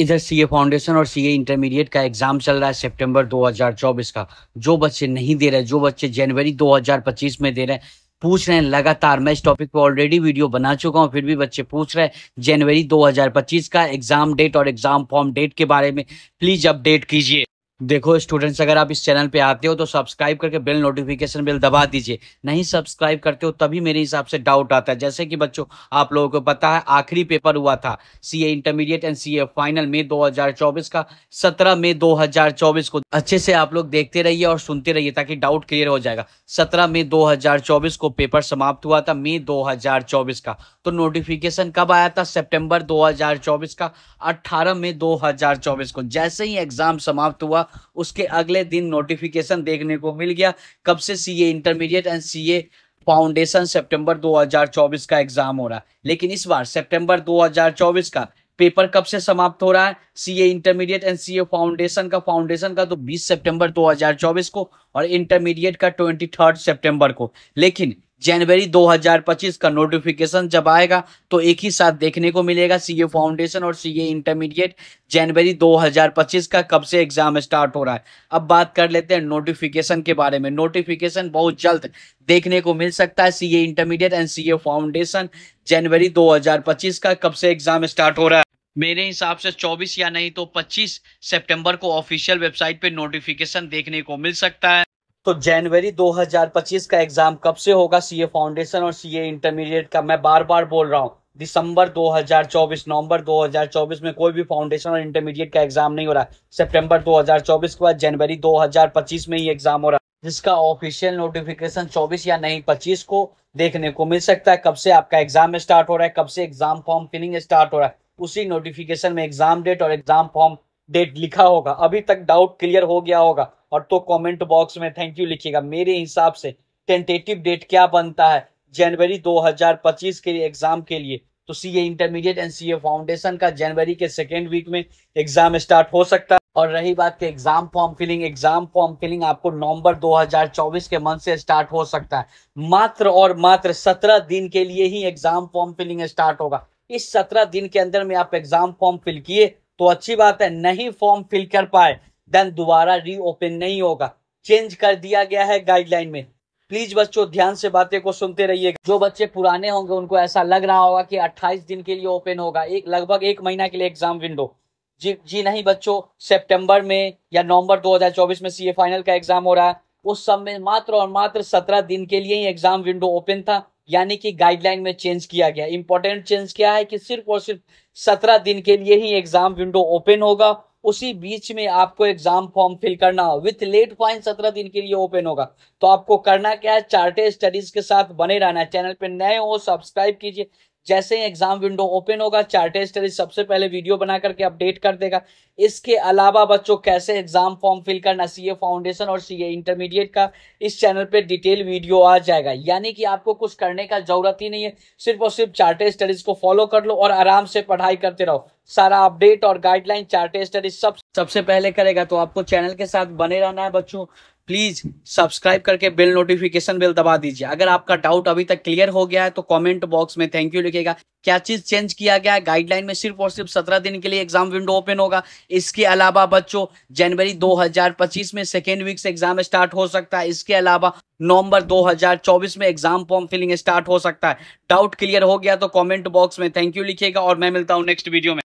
इधर CA foundation और CA intermediate का एग्जाम चल रहा है सितंबर 2024 का जो बच्चे नहीं दे रहे जो बच्चे जनवरी 2025 में दे रहे हैं पूछ रहे हैं लगातार मैं इस टॉपिक पर ऑलरेडी वीडियो बना चुका हूं फिर भी बच्चे पूछ रहे हैं जनवरी 2025 का एग्जाम डेट और एग्जाम फॉर्म डेट के बारे में प्लीज अपडेट कीजिए देखो स्टूडेंट्स अगर आप इस चैनल पे आते हो तो सब्सक्राइब करके बेल नोटिफिकेशन बेल दबा दीजिए नहीं सब्सक्राइब करते हो तभी मेरे हिसाब से डाउट आता है जैसे कि बच्चों आप लोगों को पता है आखिरी पेपर हुआ था CA intermediate and CA final मई 2024 का 17 मई 2024 को अच्छे से आप लोग देखते रहिए और सुनते रहिए ताकि डाउट क्लियर हो जाएगा सत्रह मई दो को पेपर समाप्त हुआ था मई दो का तो नोटिफिकेशन कब आया था सेप्टेम्बर दो का अट्ठारह मई दो को जैसे ही एग्जाम समाप्त हुआ हुआ उसके अगले दिन नोटिफिकेशन देखने को मिल गया कब से C intermediate and C foundation सितंबर 2024 का एग्जाम हो रहा है लेकिन इस बार सितंबर 2024 का पेपर कब से समाप्त हो रहा है CA intermediate and CA foundation का फाउंडेशन का तो 20 सितंबर 2024 को और इंटरमीडिएट का 23 सितंबर को लेकिन जनवरी 2025 का नोटिफिकेशन जब आएगा तो एक ही साथ देखने को मिलेगा सीए फाउंडेशन और सीए इंटरमीडिएट जनवरी 2025 का कब से एग्जाम स्टार्ट हो रहा है अब बात कर लेते हैं नोटिफिकेशन के बारे में नोटिफिकेशन बहुत जल्द देखने को मिल सकता है CA intermediate and CA foundation जनवरी 2025 का कब से एग्जाम स्टार्ट हो रहा है मेरे हिसाब से 24 या नहीं तो 25 सितंबर को ऑफिशियल वेबसाइट पे नोटिफिकेशन देखने को मिल सकता है तो जनवरी 2025 का एग्जाम कब से होगा सीए फाउंडेशन और सीए इंटरमीडिएट का मैं बार बार बोल रहा हूँ दिसंबर 2024 नवंबर 2024 में कोई भी फाउंडेशन और इंटरमीडिएट का एग्जाम नहीं हो रहा सितंबर 2024 के बाद जनवरी 2025 में ही एग्जाम हो रहा जिसका ऑफिशियल नोटिफिकेशन 24 या नहीं 25 को देखने को मिल सकता है कब से आपका एग्जाम स्टार्ट हो रहा है कब से एग्जाम फॉर्म फिलिंग स्टार्ट हो रहा है उसी नोटिफिकेशन में एग्जाम डेट और एग्जाम फॉर्म डेट लिखा होगा अभी तक डाउट क्लियर हो गया होगा और तो कमेंट बॉक्स में थैंक यू लिखिएगा मेरे हिसाब से टेंटेटिव डेट क्या बनता है जनवरी 2025 के लिए एग्जाम के लिए तो C A intermediate and C A foundation का जनवरी के सेकेंड वीक में एग्जाम स्टार्ट हो सकता है और रही बात के exam form filling exam form filling आपको नवंबर 2024 के मंथ से स्टार्ट हो सकता है मात्र और मात्र 17 दिन के लिए ही एग्जाम फॉर्म फिलिंग स्टार्ट होगा इस 17 दिन के अंदर में आप एग्जाम फॉर्म फिल किए तो अच्छी बात है नहीं फॉर्म फिल कर पाए देन दोबारा रीओपन नहीं होगा चेंज कर दिया गया है गाइडलाइन में प्लीज बच्चों ध्यान से बातें को सुनते रहिए जो बच्चे पुराने होंगे उनको ऐसा लग रहा होगा कि 28 दिन के लिए ओपन होगा एक लगभग एक महीना के लिए एग्जाम विंडो जी जी नहीं बच्चों सितंबर में या नवंबर 2024 में सीए फाइनल का एग्जाम हो रहा है उस समय में मात्र और मात्र 17 दिन के लिए ही एग्जाम विंडो ओपन था यानी कि गाइडलाइन में चेंज किया गया इंपॉर्टेंट चेंज क्या है कि सिर्फ और सिर्फ सत्रह दिन के लिए ही एग्जाम विंडो ओपन होगा उसी बीच में आपको एग्जाम फॉर्म फिल करना हो विथ लेट फाइन सत्रह दिन के लिए ओपन होगा तो आपको करना क्या है चार्टेड स्टडीज के साथ बने रहना है चैनल पर नए हो सब्सक्राइब कीजिए जैसे ही एग्जाम विंडो ओपन होगा चार्टेज स्टडी सबसे पहले वीडियो बना करके अपडेट कर देगा इसके अलावा बच्चों कैसे एग्जाम फॉर्म फिल करना सीए फाउंडेशन और सीए इंटरमीडिएट का इस चैनल पे डिटेल वीडियो आ जाएगा यानी कि आपको कुछ करने का जरूरत ही नहीं है सिर्फ और सिर्फ चार्टे स्टडीज को फॉलो कर लो और आराम से पढ़ाई करते रहो सारा अपडेट और गाइडलाइन चार्टे स्टडीज सब सबसे पहले करेगा तो आपको चैनल के साथ बने रहना है बच्चों प्लीज सब्सक्राइब करके बेल नोटिफिकेशन बेल दबा दीजिए अगर आपका डाउट अभी तक क्लियर हो गया है तो कमेंट बॉक्स में थैंक यू लिखेगा क्या चीज चेंज किया गया है गाइडलाइन में सिर्फ और सिर्फ सत्रह दिन के लिए एग्जाम विंडो ओपन होगा इसके अलावा बच्चों जनवरी 2025 में सेकेंड वीक से एग्जाम स्टार्ट हो सकता है इसके अलावा नवंबर 2024 में एग्जाम फॉर्म फिलिंग स्टार्ट हो सकता है डाउट क्लियर हो गया तो कॉमेंट बॉक्स में थैंक यू लिखेगा और मैं मिलता हूँ नेक्स्ट वीडियो में